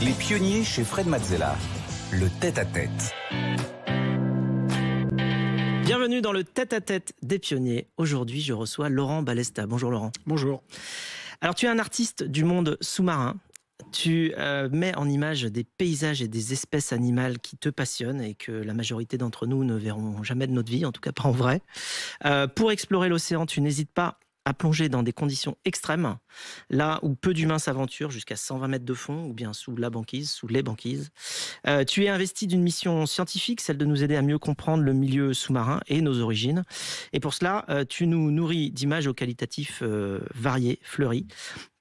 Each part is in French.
Les pionniers chez Fred Mazzella. Le tête-à-tête. Bienvenue dans le tête-à-tête des pionniers. Aujourd'hui, je reçois Laurent Balesta. Bonjour Laurent. Bonjour. Alors, tu es un artiste du monde sous-marin. Tu euh, mets en image des paysages et des espèces animales qui te passionnent et que la majorité d'entre nous ne verront jamais de notre vie, en tout cas pas en vrai. Euh, pour explorer l'océan, tu n'hésites pas à plonger dans des conditions extrêmes, là où peu d'humains s'aventurent jusqu'à 120 mètres de fond, ou bien sous la banquise, sous les banquises. Euh, tu es investi d'une mission scientifique, celle de nous aider à mieux comprendre le milieu sous-marin et nos origines. Et pour cela, euh, tu nous nourris d'images au qualitatif variés, euh, varié,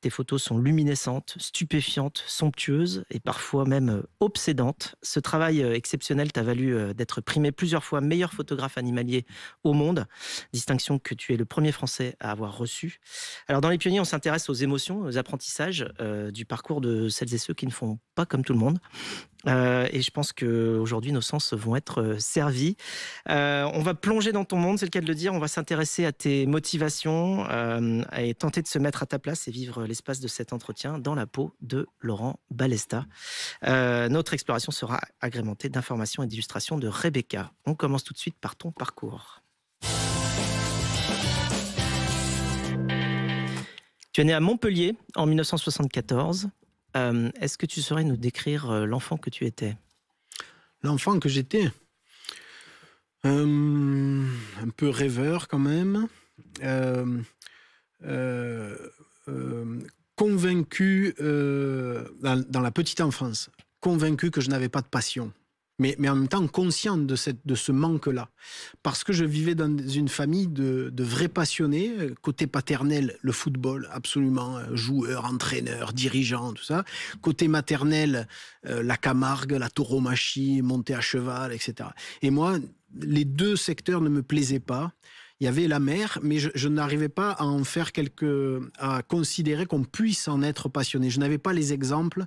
tes photos sont luminescentes, stupéfiantes, somptueuses et parfois même euh, obsédantes. Ce travail euh, exceptionnel t'a valu euh, d'être primé plusieurs fois meilleur photographe animalier au monde, distinction que tu es le premier Français à avoir reçue. Alors dans Les Pionniers, on s'intéresse aux émotions, aux apprentissages du parcours de celles et ceux qui ne font pas comme tout le monde. Euh, et je pense qu'aujourd'hui, nos sens vont être euh, servis. Euh, on va plonger dans ton monde, c'est le cas de le dire. On va s'intéresser à tes motivations et tenter de se mettre à ta place et vivre l'espace de cet entretien dans la peau de Laurent Balesta. notre exploration sera agrémentée d'informations et d'illustrations de Rebecca. On commence tout de suite par ton parcours. Tu es né à Montpellier en 1974. Euh, est-ce que tu saurais nous décrire euh, l'enfant que tu étais L'enfant que j'étais euh, Un peu rêveur quand même. convaincu dans la petite enfance, convaincu que je n'avais pas de passion mais, en même temps consciente de, ce manque-là. Parce que je vivais dans une famille de, vrais passionnés, euh, côté paternel, le football, absolument, euh, joueur, entraîneur, dirigeant, tout ça. Côté maternel, euh, la Camargue, la tauromachie, monter à cheval, etc. Et moi, les deux secteurs ne me plaisaient pas il y avait la mer, mais je, n'arrivais pas à en faire quelque, à considérer qu'on puisse en être passionné. Je n'avais pas les exemples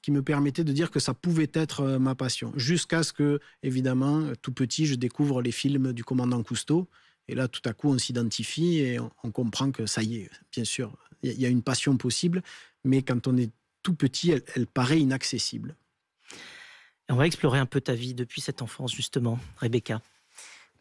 qui me permettaient de dire que ça pouvait être euh, ma passion. Jusqu'à ce que, évidemment, euh, tout petit, je découvre les films du commandant Cousteau. Et là, tout à coup, on s'identifie et on, comprend que ça y est, bien sûr, il y, a une passion possible, mais quand on est tout petit, elle paraît inaccessible. On va explorer un peu ta vie depuis cette enfance, justement, Rebecca.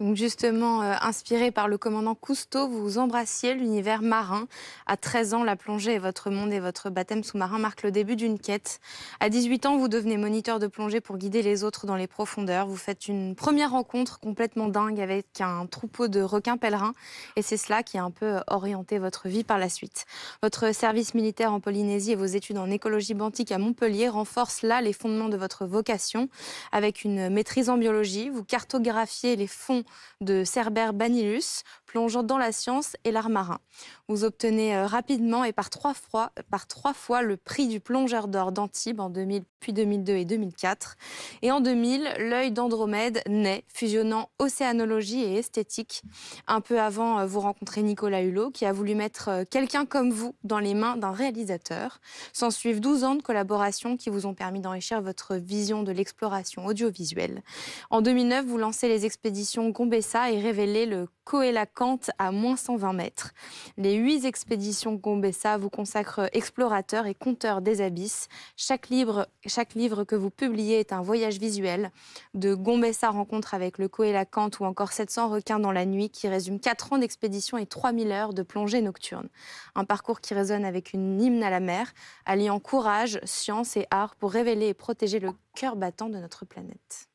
Donc justement, euh, inspiré par le commandant Cousteau, vous embrassiez l'univers marin. À 13 ans, la plongée et votre monde et votre baptême sous-marin marque le début d'une quête. À 18 ans, vous devenez moniteur de plongée pour guider les autres dans les profondeurs. Vous faites une première rencontre complètement dingue avec un troupeau de requins pèlerins et c'est cela qui a un peu euh, orienté votre vie par la suite. Votre service militaire en Polynésie et vos études en écologie bantique à Montpellier renforcent là les fondements de votre vocation. Avec une maîtrise en biologie, vous cartographiez les fonds de Cerber banilus plongeant dans la science et l'art marin. Vous obtenez euh, rapidement et par trois fois, euh, par trois fois le prix du plongeur d'or d'Antibes en 2000, puis 2002 et 2004. Et en 2000, l'œil d'Andromède naît, fusionnant océanologie et esthétique. Un peu avant, euh, vous rencontrez Nicolas Hulot, qui a voulu mettre quelqu'un comme vous dans les mains d'un réalisateur. S'en suivent 12 ans de collaboration qui vous ont permis d'enrichir votre vision de l'exploration audiovisuelle. En 2009, vous lancez les expéditions Gombessa et révélez le Coelaco à moins 120 mètres. Les huit expéditions Gombessa vous consacrent explorateurs et conteurs des abysses. Chaque livre, chaque livre que vous publiez est un voyage visuel, de Gombessa rencontre avec le coelacanthe ou encore 700 requins dans la nuit, qui résume quatre ans d'expédition et 3000 heures de plongée nocturne. Un parcours qui résonne avec une hymne à la mer, alliant courage, science et art pour révéler et protéger le cœur battant de notre planète.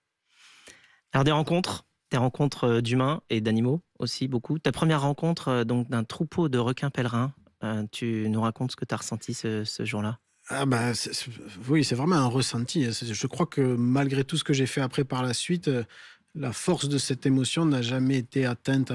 Alors des rencontres, tes rencontres euh, d'humains et d'animaux aussi beaucoup. Ta première rencontre euh, donc d'un troupeau de requins pèlerins. Euh, tu nous racontes ce que tu as ressenti ce, jour-là ah bah, oui, c'est vraiment un ressenti. Je crois que malgré tout ce que j'ai fait après par la suite, la force de cette émotion n'a jamais été atteinte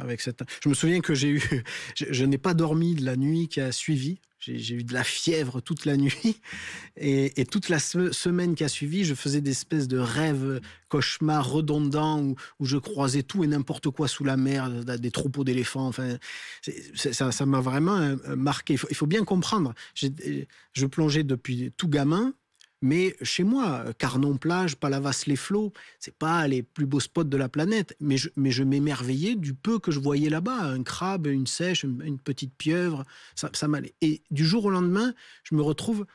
avec cette. Je me souviens que j'ai eu, je n'ai pas dormi de la nuit qui a suivi j'ai eu de la fièvre toute la nuit et, toute la semaine qui a suivi, je faisais des espèces de rêves, euh, cauchemars redondants où, je croisais tout et n'importe quoi sous la mer, euh, des troupeaux d'éléphants. Enfin, ça m'a vraiment euh, marqué. il faut, bien comprendre. Je plongeais depuis tout gamin mais chez moi, euh, Carnon-Plage, Palavas-les-Flots, c'est pas les plus beaux spots de la planète, mais je, m'émerveillais du peu que je voyais là-bas, un crabe, une sèche, une, petite pieuvre, ça, m'allait. Et du jour au lendemain, je me retrouve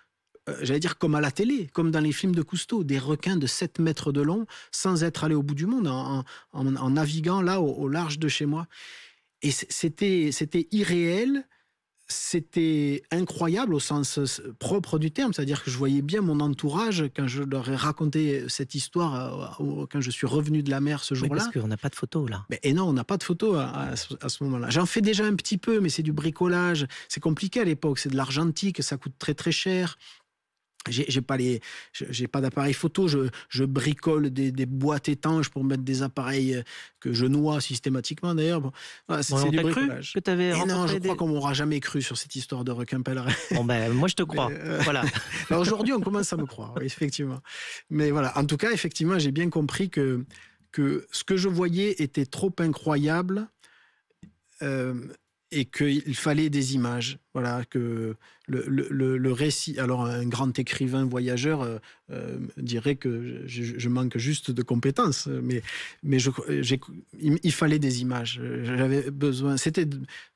euh, j'allais dire comme à la télé, comme dans les films de Cousteau, des requins de 7 mètres de long sans être allé au bout du monde, en, naviguant là au, large de chez moi. Et c'était irréel, c'était incroyable au sens euh, propre du terme, c'est-à-dire que je voyais bien mon entourage quand je leur ai raconté cette histoire, euh, quand je suis revenu de la mer ce jour-là. parce qu'on n'a pas de photos là. et eh non, on n'a pas de photos à, à ce moment-là. J'en fais déjà un petit peu, mais c'est du bricolage, c'est compliqué à l'époque, c'est de l'argentique, ça coûte très très cher j'ai pas les j'ai pas d'appareil photo je, je bricole des, des, boîtes étanches pour mettre des appareils euh, que je noie systématiquement d'ailleurs c'est du cru que avais Et eh non je crois qu'on m'aura jamais cru sur cette histoire de requin pèlerin bon ben moi je te crois euh, voilà ben, aujourd'hui on commence à me croire effectivement mais voilà en tout cas effectivement j'ai bien compris que que ce que je voyais était trop incroyable euh, et qu'il fallait des images. Voilà, que le, récit. Alors, un grand écrivain voyageur euh, euh, dirait que je, manque juste de compétences, mais, mais il, fallait des images. J'avais besoin. C'était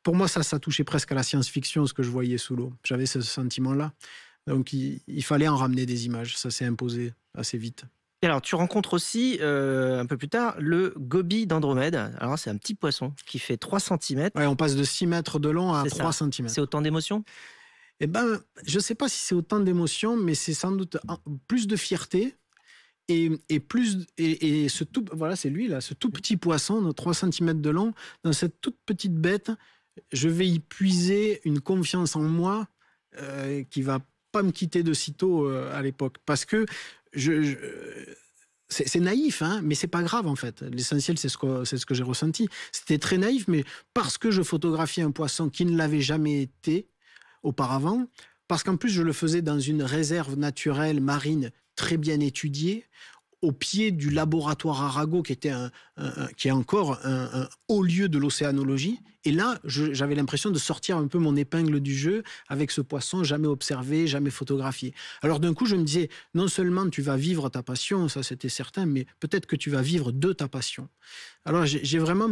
Pour moi, ça, ça touchait presque à la science-fiction, ce que je voyais sous l'eau. J'avais ce sentiment-là. Donc, il fallait en ramener des images. Ça s'est imposé assez vite alors, tu rencontres aussi, euh, un peu plus tard, le gobi d'Andromède. Alors, c'est un petit poisson qui fait 3 cm. Ouais, on passe de 6 mètres de long à 3 cm. C'est autant d'émotions Eh ben, je ne sais pas si c'est autant d'émotions, mais c'est sans doute plus de fierté. Et, plus et, ce tout voilà c'est lui là ce tout petit poisson de 3 cm de long dans cette toute petite bête je vais y puiser une confiance en moi euh, qui va pas me quitter de sitôt euh, à l'époque parce que je, c'est naïf, hein, mais c'est pas grave en fait. L'essentiel, c'est ce que c'est ce que j'ai ressenti. C'était très naïf, mais parce que je photographiais un poisson qui ne l'avait jamais été auparavant, parce qu'en plus je le faisais dans une réserve naturelle marine très bien étudiée, au pied du laboratoire Arago, qui était un, qui est encore un haut lieu de l'océanologie, et là, j'avais l'impression de sortir un peu mon épingle du jeu avec ce poisson jamais observé, jamais photographié. Alors d'un coup, je me disais, non seulement tu vas vivre ta passion, ça c'était certain, mais peut-être que tu vas vivre de ta passion. Alors j'ai vraiment,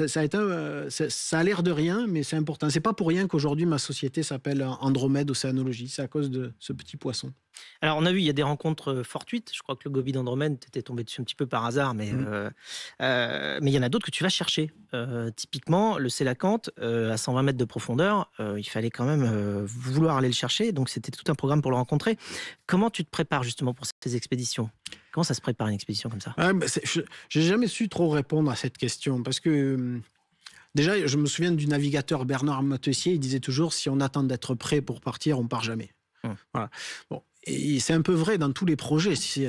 euh, ça, a l'air de rien, mais c'est important. C'est pas pour rien qu'aujourd'hui ma société s'appelle Andromède Océanologie. C'est à cause de ce petit poisson. Alors, on a vu, il y a des rencontres euh, fortuites. Je crois que le gobie d'Andromède, tu tombé dessus un petit peu par hasard, mais, mmh. euh, mais il y en a d'autres que tu vas chercher. typiquement, le euh, à 120 mètres de profondeur, euh, il fallait quand même euh, vouloir aller le chercher. Donc c'était tout un programme pour le rencontrer. Comment tu te prépares justement pour ces expéditions Comment ça se prépare une expédition comme ça ah, J'ai jamais su trop répondre à cette question parce que déjà, je me souviens du navigateur Bernard Matessier, Il disait toujours si on attend d'être prêt pour partir, on part jamais. Hum. Voilà. Et c'est un peu vrai dans tous les projets. Si,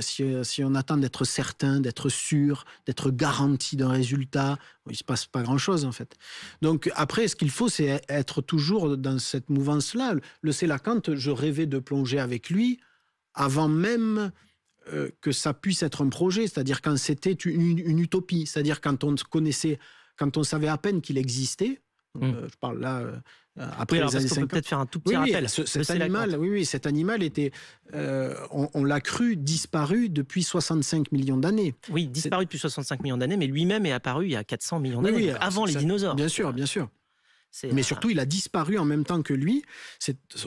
on attend d'être certain, d'être sûr, d'être garanti d'un résultat, il se passe pas grand-chose en fait. Donc après, ce qu'il faut, c'est être toujours dans cette mouvance-là. Le quand je rêvais de plonger avec lui avant même euh, que ça puisse être un projet, c'est-à-dire quand c'était une, utopie, c'est-à-dire quand on connaissait, quand on savait à peine qu'il existait. Mmh. Euh, je parle là euh, euh, après oui, peut peut-être faire un tout petit rappel. cet animal, oui, oui, cet animal était, euh, on, l'a cru disparu depuis 65 millions d'années. Oui, disparu depuis 65 millions d'années, mais lui-même est apparu il y a 400 millions d'années, avant les dinosaures. Bien sûr, bien sûr. Mais surtout, il a disparu en même temps que lui.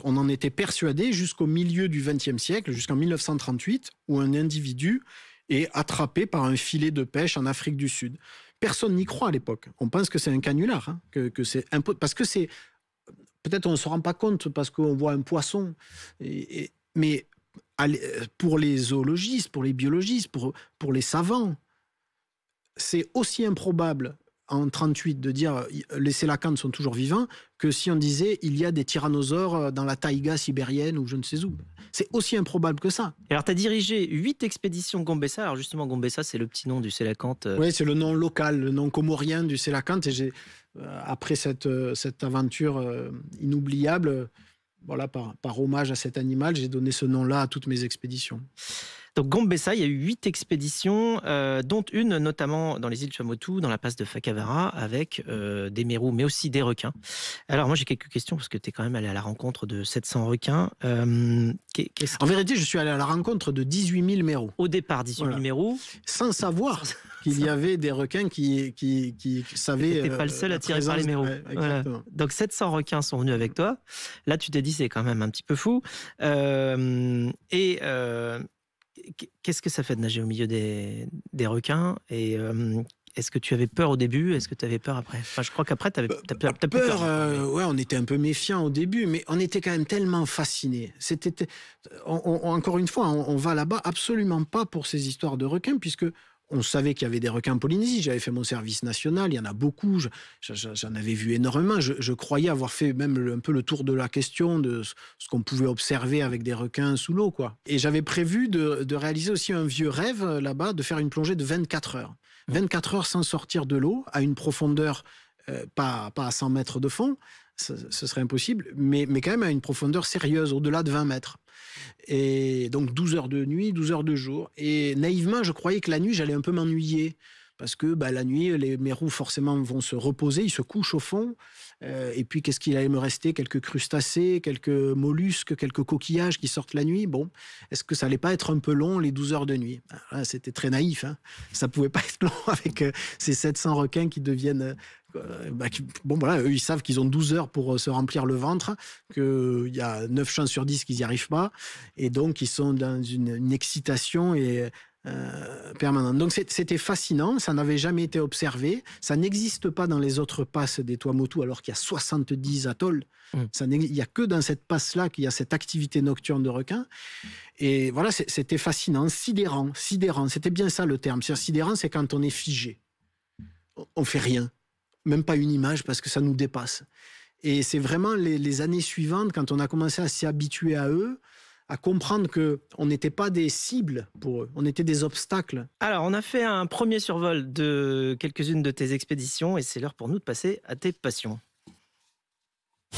On en était persuadé jusqu'au milieu du XXe siècle, jusqu'en 1938, où un individu est attrapé par un filet de pêche en Afrique du Sud. Personne n'y croit à l'époque. On pense que c'est un canular, hein, que, que c'est parce que c'est Peut-être on ne se rend pas compte parce qu'on voit un poisson. Et, mais pour les zoologistes, pour les biologistes, pour, pour les savants, c'est aussi improbable en 38 de dire euh, les sélacantes sont toujours vivants que si on disait il y a des tyrannosaures euh, dans la taïga sibérienne ou je ne sais où. C'est aussi improbable que ça. alors, tu as dirigé huit expéditions Gombessa. Alors, justement, Gombessa, c'est le petit nom du Sélacanthe. Euh, oui, c'est le nom local, le nom comorien du Sélacanthe. Et euh, après cette, euh, aventure euh, inoubliable, voilà, par hommage à cet animal, j'ai donné ce nom-là à toutes mes expéditions. Donc Gombessa, il y a eu huit expéditions, euh, dont une notamment dans les îles Tuamotu, dans la passe de Fakavara, avec euh, des mérous, mais aussi des requins. Alors moi j'ai quelques questions, parce que tu es quand même allé à la rencontre de 700 requins. Euh, en vérité, je suis allé à la rencontre de 18 000 mérous. Au départ, 18 000 mérous. Sans savoir qu'il y avait des requins qui, qui, qui savaient... Tu pas le seul à tirer par les mérous. Donc 700 requins sont venus avec toi. Là, tu t'es dit, c'est quand même un petit peu fou. et qu'est-ce que ça fait de nager au milieu des, requins et est-ce que tu avais peur au début Est-ce que tu avais peur après Je crois qu'après, tu avais, peur. peur euh, ouais, on était un peu méfiant au début, mais on était quand même tellement fascinés. C'était, encore une fois, on va là-bas absolument pas pour ces histoires de requins, puisque on savait qu'il y avait des requins en Polynésie. J'avais fait mon service national, il y en a beaucoup. J'en avais vu énormément. Je, croyais avoir fait même un peu le tour de la question de ce qu'on pouvait observer avec des requins sous l'eau, quoi. Et j'avais prévu de, réaliser aussi un vieux rêve euh, là-bas, de faire une plongée de 24 heures. 24 heures sans sortir de l'eau, à une profondeur euh, pas, à 100 mètres de fond, ce, serait impossible, mais quand même à une profondeur sérieuse, au-delà de 20 mètres. Et donc 12 heures de nuit, 12 heures de jour. Et naïvement, je croyais que la nuit, j'allais un peu m'ennuyer. Parce que bah, la nuit, les, mes roues forcément vont se reposer, ils se couchent au fond. Euh, et puis, qu'est-ce qu'il allait me rester Quelques crustacés, quelques mollusques, quelques coquillages qui sortent la nuit. Bon, est-ce que ça allait pas être un peu long, les 12 heures de nuit ah, C'était très naïf. Hein ça pouvait pas être long avec euh, ces 700 requins qui deviennent euh, bah, bon voilà, eux ils savent qu'ils ont 12 heures pour euh, se remplir le ventre, qu'il y a 9 chances sur 10 qu'ils n'y arrivent pas, et donc ils sont dans une, excitation et euh, permanente. Donc c'était fascinant, ça n'avait jamais été observé, ça n'existe pas dans les autres passes des Tuamotu alors qu'il y a 70 atolls. Mmh. il n'y a que dans cette passe-là qu'il y a cette activité nocturne de requins. Et voilà, c'était fascinant, sidérant, sidérant. C'était bien ça le terme. Sidérant, c'est quand on est figé. On fait rien même pas une image parce que ça nous dépasse. Et c'est vraiment les, années suivantes, quand on a commencé à s'y habituer à eux, à comprendre que on n'était pas des cibles pour eux, on était des obstacles. Alors, on a fait un premier survol de quelques-unes de tes expéditions et c'est l'heure pour nous de passer à tes passions.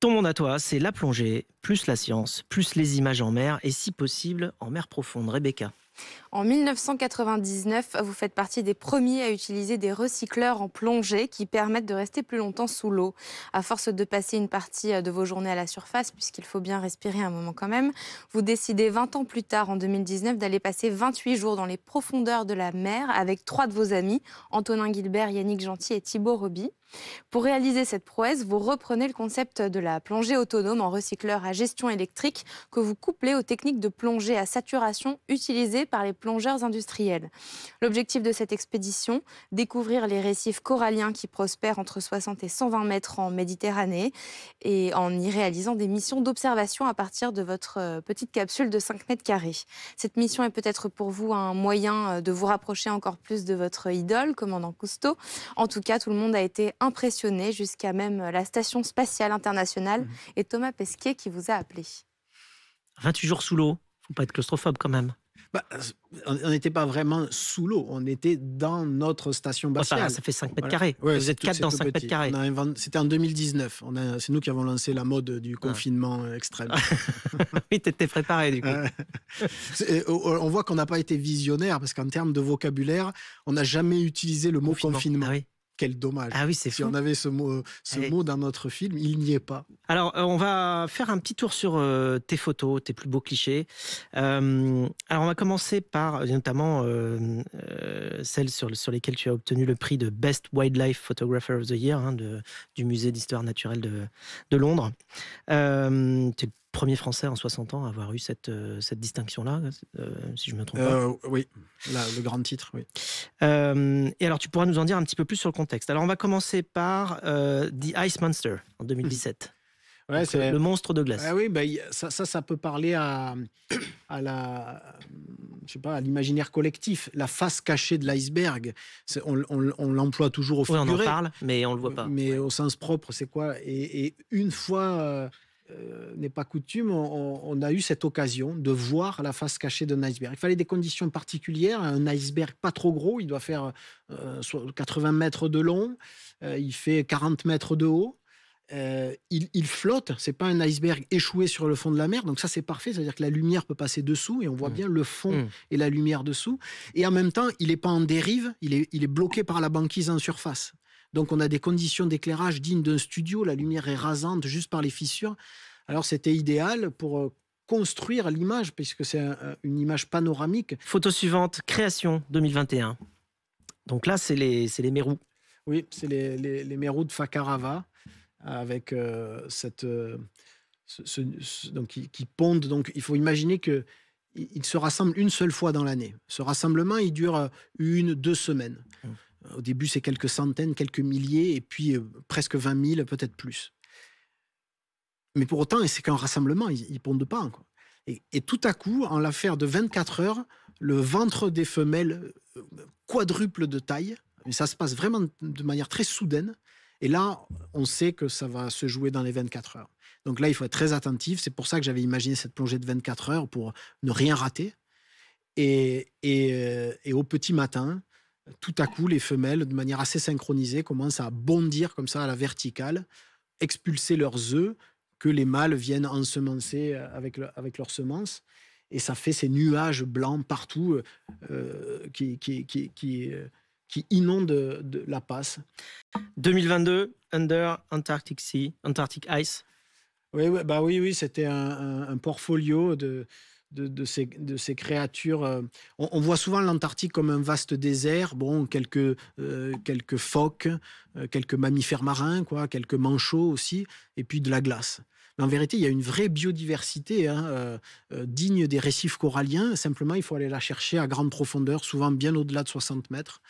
Ton monde à toi, c'est la plongée, plus la science, plus les images en mer et si possible en mer profonde. Rebecca. En 1999, vous faites partie des premiers à utiliser des recycleurs en plongée qui permettent de rester plus longtemps sous l'eau. À force de passer une partie euh, de vos journées à la surface, puisqu'il faut bien respirer un moment quand même, vous décidez 20 ans plus tard, en 2019, d'aller passer 28 jours dans les profondeurs de la mer avec trois de vos amis, Antonin Gilbert, Yannick Gentil et Thibaut Roby. Pour réaliser cette prouesse, vous reprenez le concept de la plongée autonome en recycleur à gestion électrique que vous couplez aux techniques de plongée à saturation utilisées par les plongeurs industriels. L'objectif de cette expédition, découvrir les récifs coralliens qui prospèrent entre 60 et 120 mètres en Méditerranée et en y réalisant des missions d'observation à partir de votre euh, petite capsule de 5 mètres carrés. Cette mission est peut-être pour vous un moyen euh, de vous rapprocher encore plus de votre idole, commandant Cousteau. En tout cas, tout le monde a été impressionné jusqu'à même euh, la Station spatiale internationale. Mhm. Et Thomas Pesquet qui vous a appelé. 28 jours sous l'eau, faut pas être claustrophobe quand même. Bah, euh, on n'était pas vraiment sous l'eau, on était dans notre station spatiale. ça, fait 5 mètres carrés. Vous êtes 4 dans 5 mètres carrés. C'était en 2019. A... C'est nous qui avons lancé la mode du confinement extrême. oui, étais préparé du coup. Euh, oh, on voit qu'on n'a pas été visionnaire parce qu'en termes de vocabulaire, on n'a jamais utilisé le mot confinement. Ah quel dommage. Ah oui, c'est Si on avait ce mot, euh, ce mot dans notre film, il n'y est pas. Alors, euh, on va faire un petit tour sur euh, tes photos, tes plus beaux clichés. alors, on va commencer par notamment celles sur, sur, lesquelles tu as obtenu le prix de Best Wildlife Photographer of the Year hein, de, du musée d'histoire naturelle de, de Londres. tu es premier Français en 60 ans à avoir eu cette, euh, cette distinction-là, euh, si je me trompe pas. Euh, oui, le grand titre, oui. et alors, tu pourras nous en dire un petit peu plus sur le contexte. Alors, on va commencer par The Ice Monster en 2017. Ouais, c'est... Le monstre de glace. Ah oui, bah, ça, ça, peut parler à, à la, je sais pas, à l'imaginaire collectif, la face cachée de l'iceberg. on, l'emploie toujours au figuré. on en parle, mais on le voit pas. Mais au sens propre, c'est quoi et, et, une fois euh, n'est pas coutume, on, a eu cette occasion de voir la face cachée d'un iceberg. Il fallait des conditions particulières, un iceberg pas trop gros, il doit faire 80 euh, mètres de long, euh, il fait 40 mètres de haut. il, flotte, c'est pas un iceberg échoué sur le fond de la mer, donc ça c'est parfait, c'est-à-dire que la lumière peut passer dessous et on voit mmh. bien le fond mmh. et la lumière dessous. Et en même temps, il n'est pas en dérive, il est bloqué par la banquise en surface. Donc on a des conditions d'éclairage dignes d'un studio, la lumière est rasante juste par les fissures. Alors c'était idéal pour euh, construire l'image, puisque c'est une image panoramique. Photo suivante, création 2021. Donc là, c'est les, les Mérous. Oui, c'est les, les, Mérous de Fakarava, avec euh, cette... Euh, donc, qui, pondent. Donc, il faut imaginer que se rassemblent une seule fois dans l'année. Ce rassemblement, il dure une, deux semaines. Mmh. Au début, c'est quelques centaines, quelques milliers, et puis euh, presque 20 000, peut-être plus. Mais pour autant, c'est qu'un rassemblement, ils ne pondent pas. Et, tout à coup, en l'affaire de 24 heures, le ventre des femelles euh, quadruple de taille. Mais ça se passe vraiment de manière très soudaine. Et là, on sait que ça va se jouer dans les 24 heures. Donc là, il faut être très attentif. C'est pour ça que j'avais imaginé cette plongée de 24 heures pour ne rien rater. et euh, au petit matin, tout à coup, les femelles, de manière assez synchronisée, commencent à bondir comme ça à la verticale, expulser leurs œufs que les mâles viennent ensemencer euh, avec, avec leurs semences. Et ça fait ces nuages blancs partout euh, euh, qui, inondent de la passe. 2022, Under Antarctic Sea, Antarctic Ice. Oui, bah oui, oui c'était un portfolio de, de, ces, créatures. Euh, on, voit souvent l'Antarctique comme un vaste désert, bon, quelques, euh, quelques phoques, euh, quelques mammifères marins, quoi, quelques manchots aussi, et puis de la glace. en vérité, il y a une vraie biodiversité hein, digne des récifs coralliens. Simplement, il faut aller la chercher à grande profondeur, souvent bien au-delà de 60 mètres.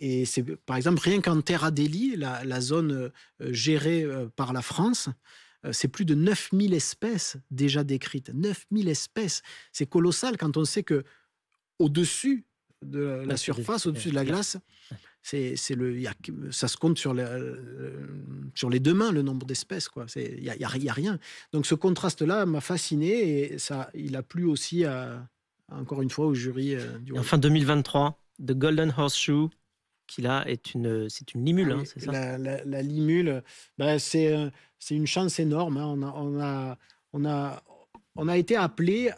Et c'est, par exemple, rien qu'en Terre Adélie, la zone gérée par la France, euh, c'est plus de 9000 espèces déjà décrites. 9000 espèces. C'est colossal quand on sait que au-dessus de la, surface, au-dessus de la glace, c'est, le, y ça se compte euh, sur, les deux mains le nombre d'espèces. Il n'y a, y a, rien. Donc ce contraste-là m'a fasciné et ça, il a plu aussi, encore une fois, au jury euh, du du Enfin 2023, The Golden Horseshoe qui là, est une, c'est une limule, ah hein, c'est ça la, limule, ben, c'est, une chance énorme. Hein. On, a, on, a, on, a, été appelé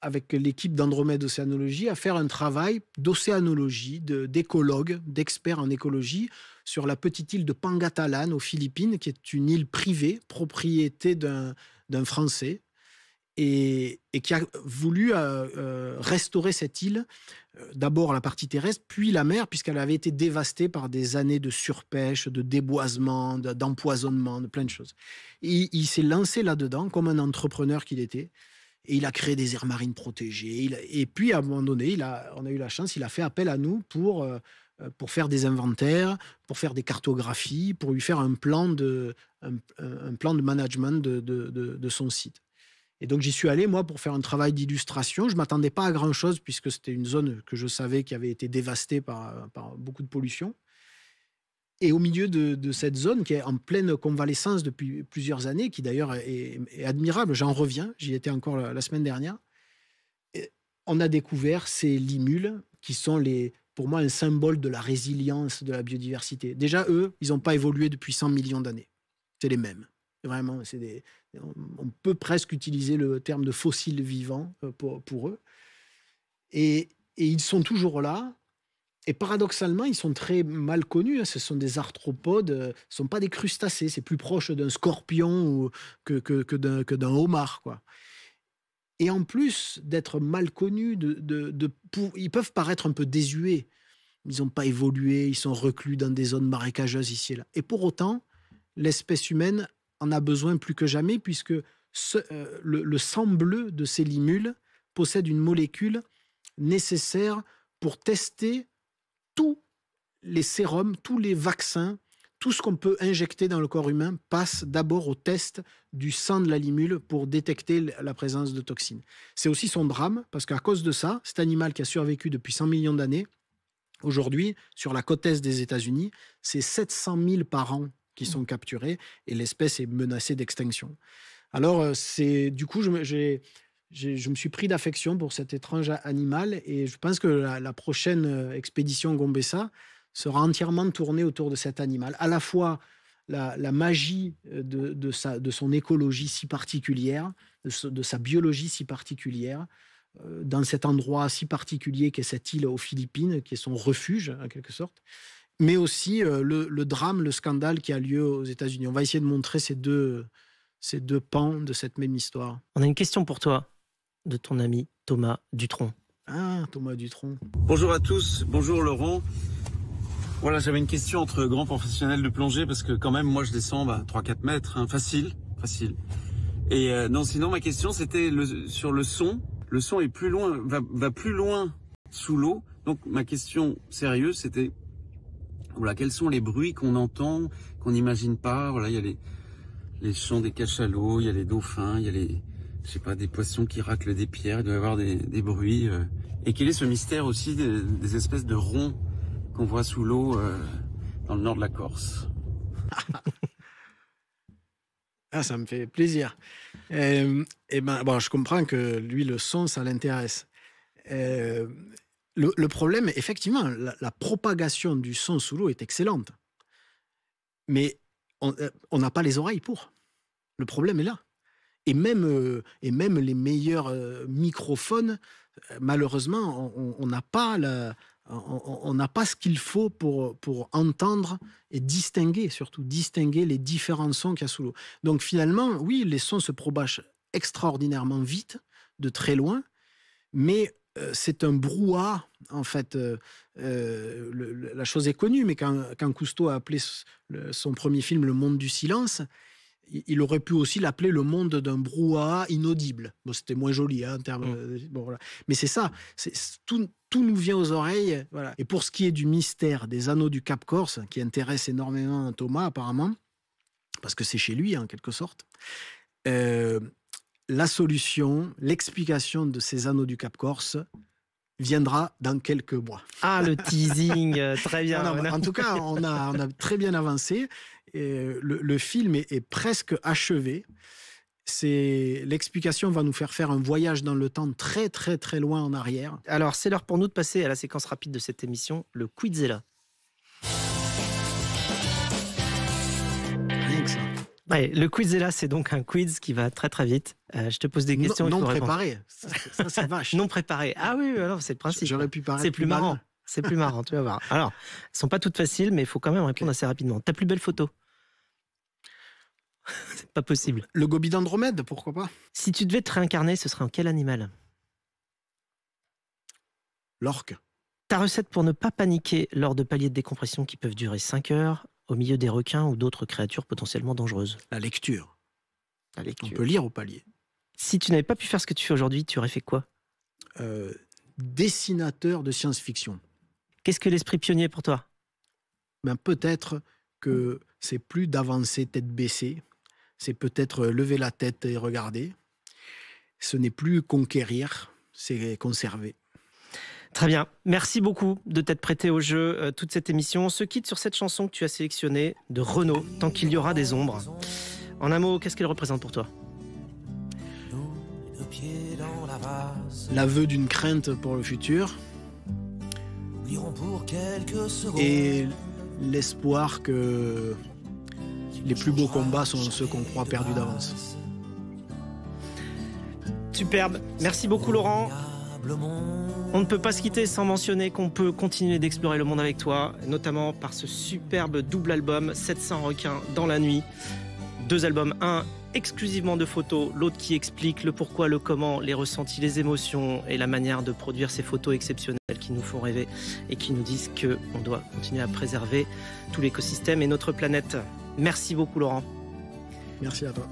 avec l'équipe d'Andromède Océanologie à faire un travail d'océanologie, de, d'expert en écologie sur la petite île de Pangatalan aux Philippines, qui est une île privée, propriété d'un, d'un Français, et, qui a voulu euh, euh, restaurer cette île, euh, d'abord la partie terrestre, puis la mer, puisqu'elle avait été dévastée par des années de surpêche, de déboisement, d'empoisonnement, de plein de choses. il s'est lancé là-dedans comme un entrepreneur qu'il était. Et il a créé des aires marines protégées. et puis, à un moment donné, on a eu la chance, il a fait appel à nous pour, faire des inventaires, pour faire des cartographies, pour lui faire un plan de, un, plan de management de son site. Et donc j'y suis allé, moi, pour faire un travail d'illustration. Je ne m'attendais pas à grand-chose, puisque c'était une zone que je savais qui avait été dévastée par, beaucoup de pollution. Et au milieu de, cette zone, qui est en pleine convalescence depuis plusieurs années, qui d'ailleurs est, admirable, j'en reviens, j'y étais encore la, semaine dernière, on a découvert ces limules, qui sont les, pour moi un symbole de la résilience de la biodiversité. Déjà, eux, ils n'ont pas évolué depuis 100 millions d'années. C'est les mêmes. Vraiment, c'est on peut presque utiliser le terme de fossiles vivants euh, pour, eux. Et, ils sont toujours là. Et paradoxalement, ils sont très mal connus. Hein. Ce sont des arthropodes, euh, ce ne sont pas des crustacés. C'est plus proche d'un scorpion que, que, que d'un homard. Quoi. Et en plus d'être mal connus, de, ils peuvent paraître un peu désuets. Ils n'ont pas évolué, ils sont reclus dans des zones marécageuses ici et là. Et pour autant, l'espèce humaine en a besoin plus que jamais, puisque euh, le, le, sang bleu de ces limules possède une molécule nécessaire pour tester tous les sérums, tous les vaccins, tout ce qu'on peut injecter dans le corps humain passe d'abord au test du sang de la limule pour détecter la présence de toxines. C'est aussi son drame, parce qu'à cause de ça, cet animal qui a survécu depuis 100 millions d'années, aujourd'hui, sur la côte est des États-Unis, c'est 700 000 par an qui mmh. sont capturés et l'espèce est menacée d'extinction. Alors, euh, c'est du coup, je me suis pris d'affection pour cet étrange animal et je pense que la, prochaine euh, expédition Gombessa sera entièrement tournée autour de cet animal. À la fois la, magie euh, de, sa, de son écologie si particulière, de, sa biologie si particulière, dans cet endroit si particulier qu'est cette île aux Philippines, qui est son refuge en quelque sorte mais aussi euh, le, drame, le scandale qui a lieu aux États-Unis. On va essayer de montrer ces deux, ces deux pans de cette même histoire. On a une question pour toi de ton ami Thomas Dutronc. Ah, Thomas Dutronc. Bonjour à tous, bonjour Laurent. Voilà, j'avais une question entre grands professionnels de plongée parce que quand même, moi, je descends bah, 3-4 mètres, hein. facile, facile. Et euh, non, sinon, ma question, c'était sur le son. Le son est plus loin, va plus loin sous l'eau. Donc, ma question sérieuse, c'était quels sont les bruits qu'on entend, qu'on n'imagine pas Voilà, il y a les, chants des cachalots, il y a les dauphins, il y a les, je sais pas, des poissons qui raclent des pierres, il doit y avoir des, bruits. Euh. Et quel est ce mystère aussi des, espèces de ronds qu'on voit sous l'eau euh, dans le nord de la Corse ah, ça me fait plaisir. Et, euh, eh ben, bon, je comprends que lui, le son, ça l'intéresse le, problème, effectivement, la, propagation du son sous l'eau est excellente. Mais euh, on n'a pas les oreilles pour. Le problème est là. Et même, euh, et même les meilleurs euh, microphones, malheureusement, on n'a pas on pas ce qu'il faut pour, pour entendre et distinguer, surtout distinguer les différents sons qu'il y a sous l'eau. Donc finalement, oui, les sons se propagent extraordinairement vite, de très loin, mais c'est un brouhaha en fait, euh, euh, la chose est connue, mais quand, Cousteau a appelé son premier film Le Monde du Silence, il, aurait pu aussi l'appeler le monde d'un brouhaha inaudible. Bon, c'était moins joli hein, en termes. Mm. Mais c'est ça. tout, nous vient aux oreilles. Et pour ce qui est du mystère des anneaux du Cap Corse, qui intéresse énormément Thomas apparemment, parce que c'est chez lui en quelque sorte, euh, la solution, l'explication de ces anneaux du Cap Corse, viendra dans quelques mois. Ah, le teasing, euh, très bien. en tout cas, on a, très bien avancé. Et le, film est, presque achevé. C'est l'explication va nous faire faire un voyage dans le temps très très très loin en arrière. Alors c'est l'heure pour nous de passer à la séquence rapide de cette émission, le Quizella. le quiz est là, c'est donc un quiz qui va très très vite. Euh, je te pose des questions. Non, non préparé, ça, c'est non préparé. Ah oui, alors c'est le principe. C'est plus, marrant. C'est plus marrant, tu vas voir. Alors, elles sont pas toutes faciles, mais il faut quand même répondre assez rapidement. Ta plus belle photo C'est pas possible. Le gobi d'Andromède, pourquoi pas Si tu devais te réincarner, ce serait en quel animal L'orque. Ta recette pour ne pas paniquer lors de paliers de décompression qui peuvent durer 5 heures, au milieu des requins ou d'autres créatures potentiellement dangereuses La lecture. La lecture. On peut lire au palier. Si tu n'avais pas pu faire ce que tu fais aujourd'hui, tu aurais fait quoi euh, Dessinateur de science-fiction. Qu'est-ce que l'esprit pionnier pour toi ben, Peut-être que c'est plus d'avancer tête baissée, c'est peut-être euh, lever la tête et regarder. Ce n'est plus conquérir, c'est conserver. Très bien. Merci beaucoup de t'être prêté au jeu euh, toute cette émission. On se quitte sur cette chanson que tu as sélectionnée de Renaud, Tant qu'il y aura des ombres. En un mot, qu'est-ce qu'elle représente pour toi L'aveu d'une crainte pour le futur. Et l'espoir que les plus beaux combats sont ceux qu'on croit perdus d'avance. Superbe. Merci beaucoup Laurent. On ne peut pas se quitter sans mentionner qu'on peut continuer d'explorer le monde avec toi, notamment par ce superbe double album 700 requins dans la nuit. Deux albums, un exclusivement de photos, l'autre qui explique le pourquoi, le comment, les ressentis, les émotions et la manière de produire ces photos exceptionnelles qui nous font rêver et qui nous disent que on doit continuer à préserver tout l'écosystème et notre planète. Merci beaucoup Laurent. Merci à toi.